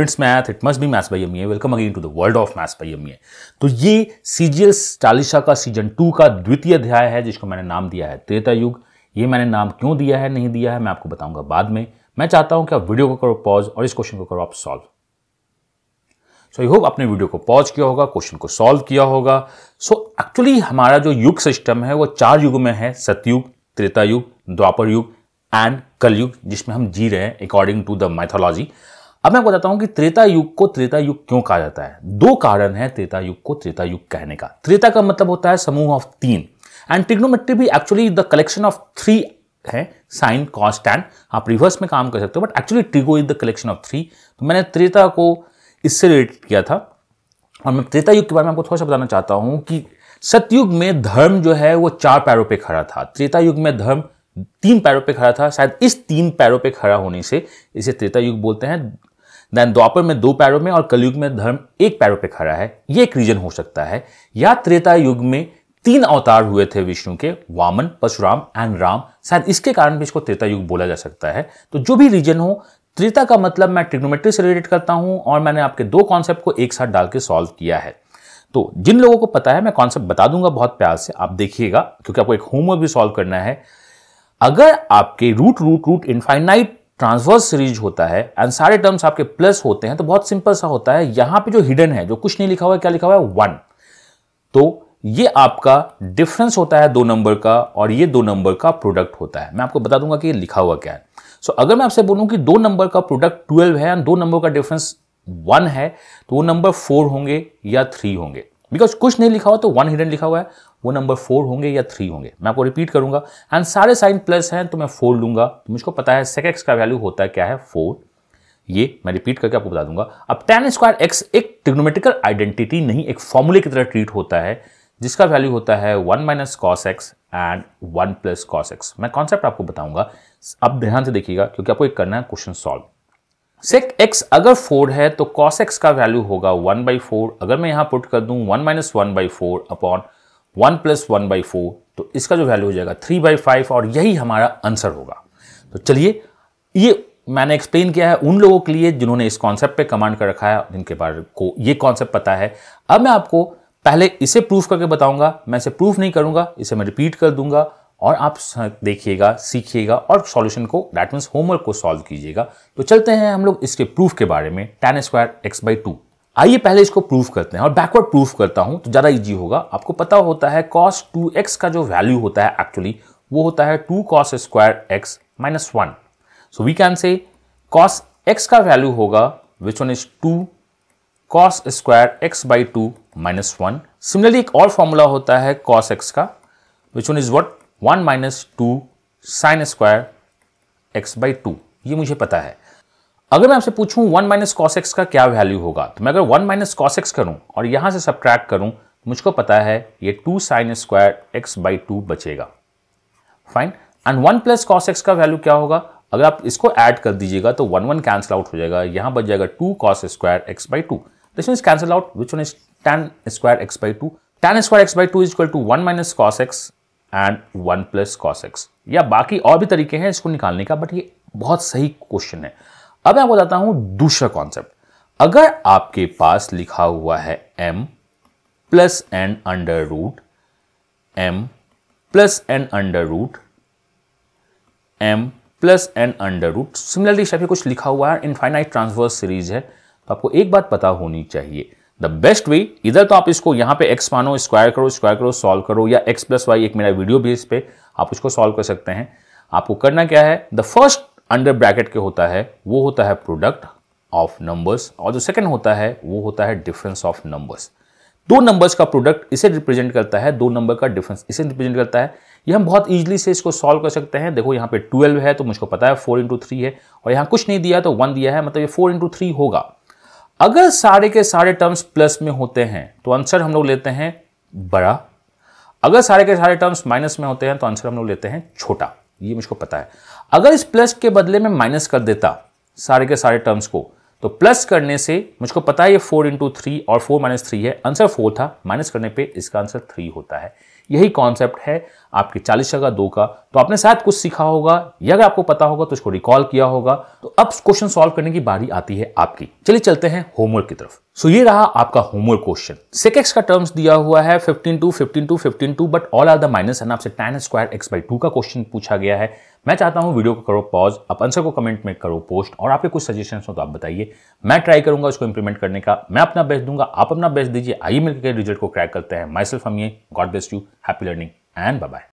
prints math it must be maths by M A welcome again to the world of maths by M A तो ये CGL Chalisa का season two का द्वितीय अध्याय है जिसको मैंने नाम दिया है त्रेता युग ये मैंने नाम क्यों दिया है नहीं दिया है मैं आपको बताऊंगा बाद में मैं चाहता हूं कि आप वीडियो को करो पॉज और इस क्वेश्चन को करो आप सॉल्व सो आई होप आपने वीडियो को पॉज किया होगा क्वेश्चन को सॉल्व किया होगा सो एक्चुअली हमारा जो युग सिस्टम है वो चार युग में है सतयुग त्रेता युग द्वापर युग एंड कलयुग जिसमें हम जी रहे हैं अकॉर्डिंग टू द मैथोलॉजी अब मैं बताता हूं कि त्रेता युग को त्रेता युग क्यों कहा जाता है दो कारण है त्रेता युग को त्रेता युग कहने का त्रेता का मतलब होता है समूह ऑफ तीन एंड ट्रिग्नोमेट्री भी actually the collection of three है साइन कॉस्ट एंड आप रिवर्स में काम कर सकते हो but actually trigo is the collection of three तो मैंने त्रेता को इससे रिलेटेड किया था और मैं त्रेता युग के बारे में आपको थोड़ा सा बताना चाहता हूं कि सतयुग में धर्म जो है वो चार पैरों पे खड़ा था त्रेता युग में धर्म तीन पैरों पे खड़ा था शायद इस तीन पैरों पे खड़ा होने से इसे त्रेता युग बोलते हैं देन द्वापर में दो पैरों में और कलयुग में धर्म एक पैरों पे खड़ा है ये एक रीजन हो सकता है या त्रेता युग में तीन अवतार हुए थे विष्णु के वामन परशुराम एंड राम शायद इसके कारण भी इसको त्रेता युग बोला जा सकता है तो जो भी रीजन हो त्रेता का मतलब मैं ट्रिग्नोमेट्री से रिलेटेड करता हूं और मैंने आपके दो कॉन्सेप्ट को एक साथ डाल के सॉल्व किया है तो जिन लोगों को पता है मैं कॉन्सेप्ट बता दूंगा बहुत प्यार से आप देखिएगा क्योंकि आपको एक होमवर्क भी सॉल्व करना है अगर आपके root root root infinite transverse series होता है एंड सारे टर्म्स आपके प्लस होते हैं तो बहुत सिंपल सा होता है यहां पे जो हिडन है जो कुछ नहीं लिखा हुआ है क्या लिखा हुआ है वन तो ये आपका डिफरेंस होता है दो नंबर का और ये दो नंबर का प्रोडक्ट होता है मैं आपको बता दूंगा कि ये लिखा हुआ क्या है सो so, अगर मैं आपसे बोलूं कि दो नंबर का प्रोडक्ट ट्वेल्व है एंड दो नंबर का डिफरेंस वन है तो वो नंबर फोर होंगे या थ्री होंगे बिकॉज कुछ नहीं लिखा हुआ तो वन हिडन लिखा हुआ है वो नंबर फोर होंगे या थ्री होंगे मैं आपको रिपीट करूंगा एंड सारे साइन प्लस हैं तो मैं फोर लूंगा तो मुझको पता है सेक एक्स का वैल्यू होता है क्या है फोर ये मैं रिपीट करके आपको बता दूंगा अब टेन स्क्वायर एक्स एक ट्रिग्नोमेट्रिकल आइडेंटिटी नहीं एक फॉर्मूले की तरह ट्रीट होता है जिसका वैल्यू होता है one minus cos x and one plus cos x मैं कॉन्सेप्ट आपको बताऊंगा अब ध्यान से देखिएगा क्योंकि आपको एक करना है क्वेश्चन सॉल्व सेक एक्स अगर फोर है तो कॉस एक्स का वैल्यू होगा वन बाई फोर अगर मैं यहां पुट कर दूं one minus one by four upon one plus one by four तो इसका जो वैल्यू हो जाएगा थ्री बाई फाइव और यही हमारा आंसर होगा तो चलिए ये मैंने एक्सप्लेन किया है उन लोगों के लिए जिन्होंने इस कॉन्सेप्ट पे कमांड कर रखा है जिनके बारे को ये कॉन्सेप्ट पता है अब मैं आपको पहले इसे प्रूफ करके बताऊंगा मैं इसे प्रूफ नहीं करूंगा इसे मैं रिपीट कर दूंगा और आप देखिएगा सीखिएगा और सॉल्यूशन को दैट मीन्स होमवर्क को सॉल्व कीजिएगा तो चलते हैं हम लोग इसके प्रूफ के बारे में tan square x by two आइए पहले इसको प्रूफ करते हैं और बैकवर्ड प्रूफ करता हूं तो ज़्यादा इजी होगा आपको पता होता है कॉस टू एक्स का जो वैल्यू होता है एक्चुअली वो होता है two cos square x minus one so we can say cos x का वैल्यू होगा which one is two cos square x by two minus one similarly एक और फॉर्मूला होता है कॉस एक्स का which one is what one minus two sine square x by two ये मुझे पता है अगर मैं आपसे पूछूं वन माइनस कॉस एक्स का क्या वैल्यू होगा तो मैं अगर वन माइनस कॉस एक्स करूं और यहां से सब्ट्रैक्ट करूं तो मुझको पता है ये two sine square x by two बचेगा fine and one plus cos x का वैल्यू क्या होगा अगर आप इसको ऐड कर दीजिएगा तो वन वन कैंसिल आउट हो जाएगा यहां बच जाएगा two cos square x by two this one is cancel out which one is tan square x by two tan square x by two is equal to one minus cos x and one plus cos x या बाकी और भी तरीके हैं इसको निकालने का but ये बहुत सही क्वेश्चन है अब मैं बताता हूं दूसरा कॉन्सेप्ट अगर आपके पास लिखा हुआ है m plus n under root m plus n under root m plus n under root similarly शायद कुछ लिखा हुआ है इनफाइनाइट ट्रांसवर्स सीरीज है तो आपको एक बात पता होनी चाहिए द बेस्ट वे इधर तो आप इसको यहां पे x मानो स्क्वायर करो स्क्वायर करो सॉल्व करो या x प्लस वाई एक मेरा वीडियो भी इस पर आप उसको सॉल्व कर सकते हैं आपको करना क्या है द फर्स्ट अंडर ब्रैकेट के होता है वो होता है प्रोडक्ट ऑफ नंबर्स और जो सेकेंड होता है वो होता है डिफरेंस ऑफ नंबर्स दो नंबर्स का प्रोडक्ट इसे रिप्रेजेंट करता है दो नंबर का डिफरेंस इसे रिप्रेजेंट करता है ये हम बहुत ईजिली से इसको सॉल्व कर सकते हैं देखो यहाँ पे 12 है तो मुझको पता है 4 इंटू थ्री है और यहाँ कुछ नहीं दिया तो 1 दिया है मतलब ये 4 इंटू थ्री होगा अगर सारे के सारे टर्म्स प्लस में होते हैं तो आंसर हम लोग लेते हैं बड़ा अगर सारे के सारे टर्म्स माइनस में होते हैं तो आंसर हम लोग लेते हैं छोटा ये मुझको पता है अगर इस प्लस के बदले में माइनस कर देता सारे के सारे टर्म्स को तो प्लस करने से मुझको पता है ये फोर इंटू थ्री और फोर माइनस थ्री है आंसर फोर था माइनस करने पे इसका आंसर थ्री होता है यही कॉन्सेप्ट है आपके चालीस जगह दो का तो आपने शायद कुछ सीखा होगा या अगर आपको पता होगा तो इसको रिकॉल किया होगा तो अब क्वेश्चन सॉल्व करने की बारी आती है आपकी चलिए चलते हैं होमवर्क की तरफ सो ये रहा आपका होमवर्क क्वेश्चन सेकेक्स का टर्म्स दिया हुआ है fifteen two fifteen two fifteen two but all are the minus and आपसे tan square x by two का क्वेश्चन पूछा गया है मैं चाहता हूँ वीडियो को करो पॉज आप आंसर को कमेंट में करो पोस्ट और आपके कुछ सजेशन हो तो आप बताइए मैं ट्राई करूंगा उसको इंप्लीमेंट करने का मैं अपना बेस्ट दूंगा आप अपना बेस्ट दीजिए आइए मिलकर रिजल्ट को क्रैक करते हैं माई सेल्फ हम ये God best you happy learning and bye